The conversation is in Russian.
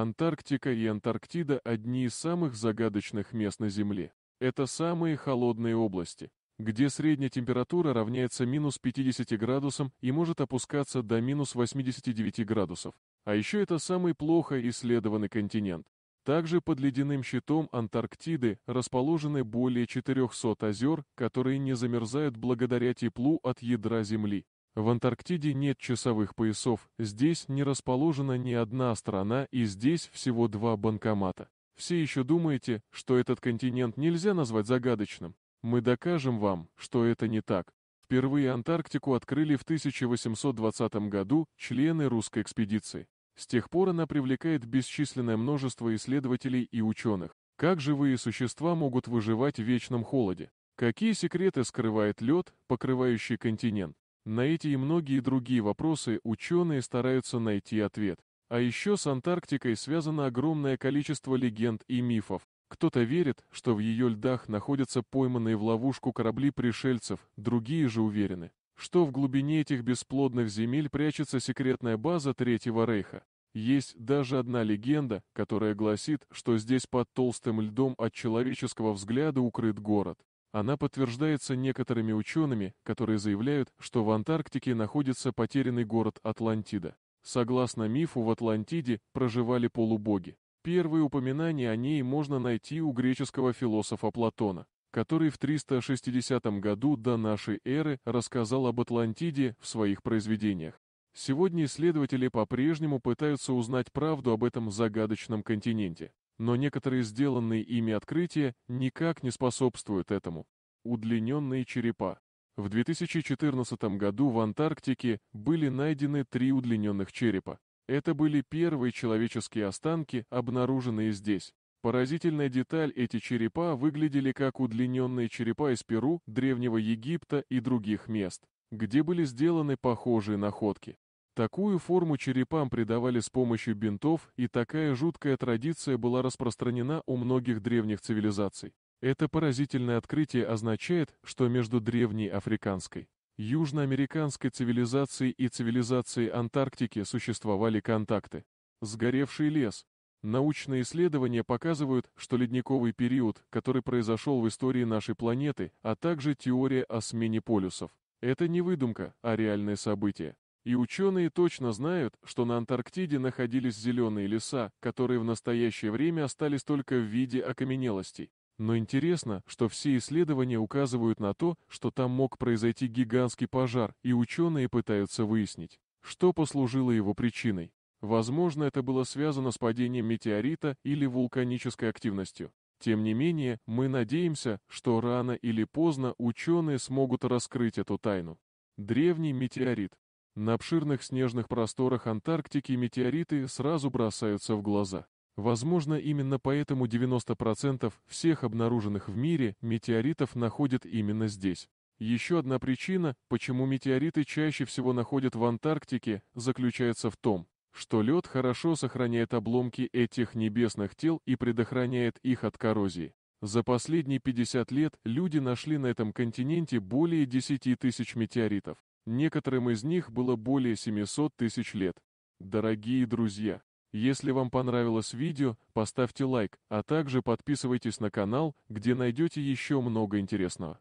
Антарктика и Антарктида – одни из самых загадочных мест на Земле. Это самые холодные области, где средняя температура равняется минус 50 градусам и может опускаться до минус 89 градусов. А еще это самый плохо исследованный континент. Также под ледяным щитом Антарктиды расположены более 400 озер, которые не замерзают благодаря теплу от ядра Земли. В Антарктиде нет часовых поясов, здесь не расположена ни одна страна и здесь всего два банкомата. Все еще думаете, что этот континент нельзя назвать загадочным? Мы докажем вам, что это не так. Впервые Антарктику открыли в 1820 году члены русской экспедиции. С тех пор она привлекает бесчисленное множество исследователей и ученых. Как живые существа могут выживать в вечном холоде? Какие секреты скрывает лед, покрывающий континент? На эти и многие другие вопросы ученые стараются найти ответ. А еще с Антарктикой связано огромное количество легенд и мифов. Кто-то верит, что в ее льдах находятся пойманные в ловушку корабли пришельцев, другие же уверены, что в глубине этих бесплодных земель прячется секретная база Третьего Рейха. Есть даже одна легенда, которая гласит, что здесь под толстым льдом от человеческого взгляда укрыт город. Она подтверждается некоторыми учеными, которые заявляют, что в Антарктике находится потерянный город Атлантида. Согласно мифу, в Атлантиде проживали полубоги. Первые упоминания о ней можно найти у греческого философа Платона, который в 360 году до нашей эры рассказал об Атлантиде в своих произведениях. Сегодня исследователи по-прежнему пытаются узнать правду об этом загадочном континенте но некоторые сделанные ими открытия никак не способствуют этому. Удлиненные черепа. В 2014 году в Антарктике были найдены три удлиненных черепа. Это были первые человеческие останки, обнаруженные здесь. Поразительная деталь, эти черепа выглядели как удлиненные черепа из Перу, Древнего Египта и других мест, где были сделаны похожие находки. Такую форму черепам придавали с помощью бинтов, и такая жуткая традиция была распространена у многих древних цивилизаций. Это поразительное открытие означает, что между древней африканской, южноамериканской цивилизацией и цивилизацией Антарктики существовали контакты. Сгоревший лес. Научные исследования показывают, что ледниковый период, который произошел в истории нашей планеты, а также теория о смене полюсов, это не выдумка, а реальное событие. И ученые точно знают, что на Антарктиде находились зеленые леса, которые в настоящее время остались только в виде окаменелостей. Но интересно, что все исследования указывают на то, что там мог произойти гигантский пожар, и ученые пытаются выяснить, что послужило его причиной. Возможно, это было связано с падением метеорита или вулканической активностью. Тем не менее, мы надеемся, что рано или поздно ученые смогут раскрыть эту тайну. Древний метеорит. На обширных снежных просторах Антарктики метеориты сразу бросаются в глаза. Возможно, именно поэтому 90% всех обнаруженных в мире метеоритов находят именно здесь. Еще одна причина, почему метеориты чаще всего находят в Антарктике, заключается в том, что лед хорошо сохраняет обломки этих небесных тел и предохраняет их от коррозии. За последние 50 лет люди нашли на этом континенте более 10 тысяч метеоритов. Некоторым из них было более 700 тысяч лет. Дорогие друзья, если вам понравилось видео, поставьте лайк, а также подписывайтесь на канал, где найдете еще много интересного.